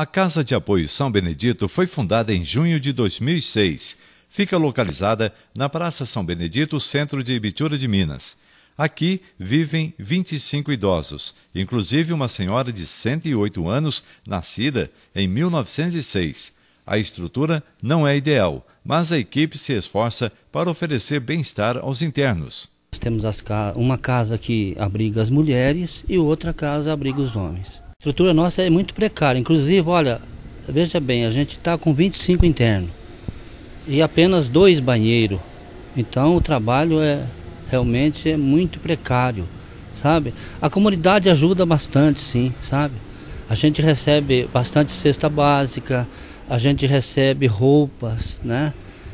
A Casa de Apoio São Benedito foi fundada em junho de 2006. Fica localizada na Praça São Benedito, centro de Ibitura de Minas. Aqui vivem 25 idosos, inclusive uma senhora de 108 anos, nascida em 1906. A estrutura não é ideal, mas a equipe se esforça para oferecer bem-estar aos internos. Temos uma casa que abriga as mulheres e outra casa abriga os homens. A estrutura nossa é muito precária. Inclusive, olha, veja bem, a gente está com 25 internos e apenas dois banheiros. Então o trabalho é realmente é muito precário, sabe? A comunidade ajuda bastante, sim, sabe? A gente recebe bastante cesta básica, a gente recebe roupas, né?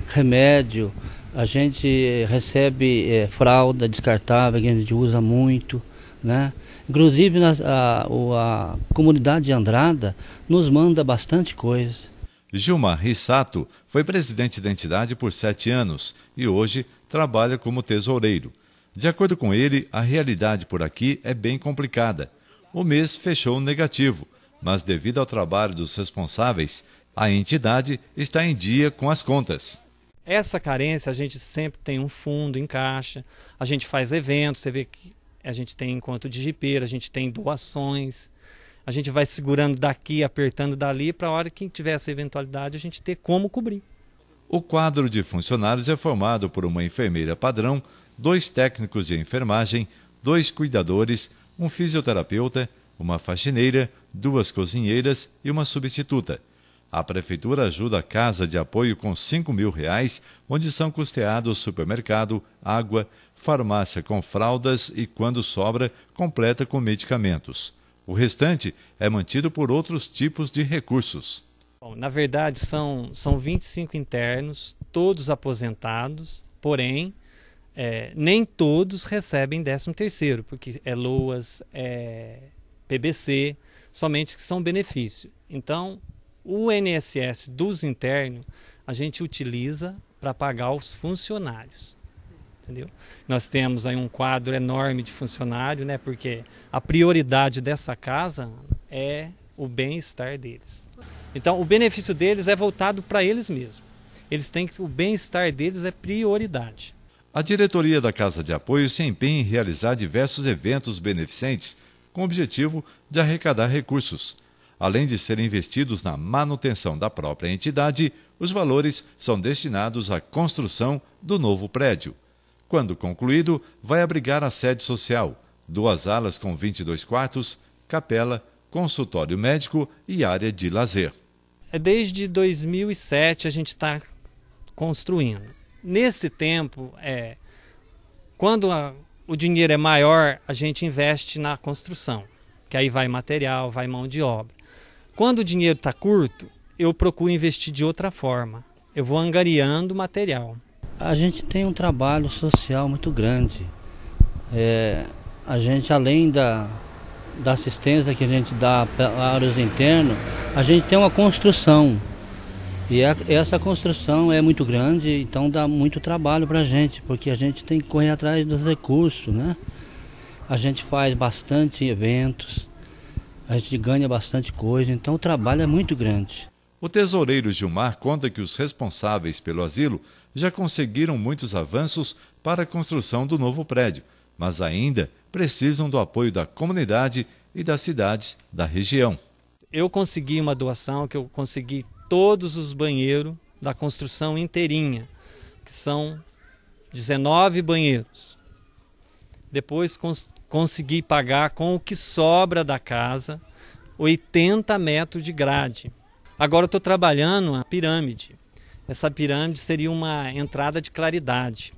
Remédio, a gente recebe é, fralda descartável que a gente usa muito. Né? Inclusive a, a comunidade de Andrada nos manda bastante coisa. Gilmar Rissato foi presidente da entidade por sete anos e hoje trabalha como tesoureiro. De acordo com ele, a realidade por aqui é bem complicada. O mês fechou negativo, mas devido ao trabalho dos responsáveis, a entidade está em dia com as contas. Essa carência, a gente sempre tem um fundo em caixa, a gente faz eventos, você vê que a gente tem encontro de jipeiro, a gente tem doações. A gente vai segurando daqui, apertando dali, para a hora que tiver essa eventualidade a gente ter como cobrir. O quadro de funcionários é formado por uma enfermeira padrão, dois técnicos de enfermagem, dois cuidadores, um fisioterapeuta, uma faxineira, duas cozinheiras e uma substituta. A Prefeitura ajuda a Casa de Apoio com R$ mil reais, onde são custeados supermercado, água, farmácia com fraldas e, quando sobra, completa com medicamentos. O restante é mantido por outros tipos de recursos. Bom, na verdade, são, são 25 internos, todos aposentados, porém, é, nem todos recebem 13º, porque é LOAS, é PBC, somente que são benefício. Então, o INSS dos internos a gente utiliza para pagar os funcionários. Entendeu? Nós temos aí um quadro enorme de funcionário, né? Porque a prioridade dessa casa é o bem-estar deles. Então, o benefício deles é voltado para eles mesmos. Eles têm que, o bem-estar deles é prioridade. A diretoria da Casa de Apoio se empenha em realizar diversos eventos beneficentes com o objetivo de arrecadar recursos. Além de serem investidos na manutenção da própria entidade, os valores são destinados à construção do novo prédio. Quando concluído, vai abrigar a sede social, duas alas com 22 quartos, capela, consultório médico e área de lazer. É desde 2007 a gente está construindo. Nesse tempo, é, quando a, o dinheiro é maior, a gente investe na construção, que aí vai material, vai mão de obra. Quando o dinheiro está curto, eu procuro investir de outra forma. Eu vou angariando material. A gente tem um trabalho social muito grande. É, a gente, além da, da assistência que a gente dá para áreas internas, a gente tem uma construção. E a, essa construção é muito grande, então dá muito trabalho para a gente, porque a gente tem que correr atrás dos recursos, né? A gente faz bastante eventos, a gente ganha bastante coisa, então o trabalho é muito grande. O tesoureiro Gilmar conta que os responsáveis pelo asilo já conseguiram muitos avanços para a construção do novo prédio, mas ainda precisam do apoio da comunidade e das cidades da região. Eu consegui uma doação que eu consegui todos os banheiros da construção inteirinha, que são 19 banheiros. Depois consegui pagar com o que sobra da casa 80 metros de grade. Agora estou trabalhando a pirâmide. Essa pirâmide seria uma entrada de claridade.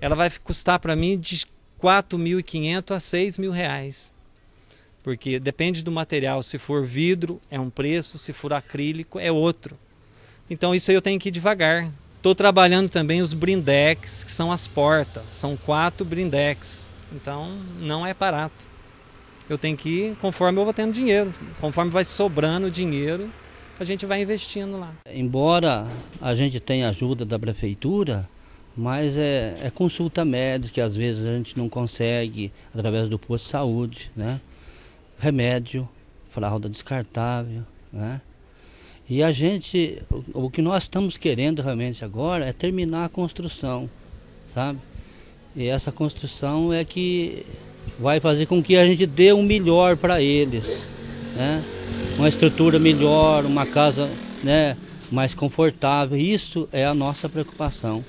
Ela vai custar para mim de 4.500 a 6 mil reais. Porque depende do material. Se for vidro, é um preço. Se for acrílico, é outro. Então isso aí eu tenho que ir devagar. Estou trabalhando também os brindex, que são as portas. São quatro brindex. Então não é barato. Eu tenho que ir conforme eu vou tendo dinheiro, conforme vai sobrando dinheiro, a gente vai investindo lá. Embora a gente tenha ajuda da prefeitura, mas é, é consulta médica às vezes a gente não consegue através do posto de saúde, né? Remédio, fralda descartável, né? E a gente, o que nós estamos querendo realmente agora é terminar a construção, sabe? E essa construção é que vai fazer com que a gente dê um melhor para eles, né? Uma estrutura melhor, uma casa, né, mais confortável. Isso é a nossa preocupação.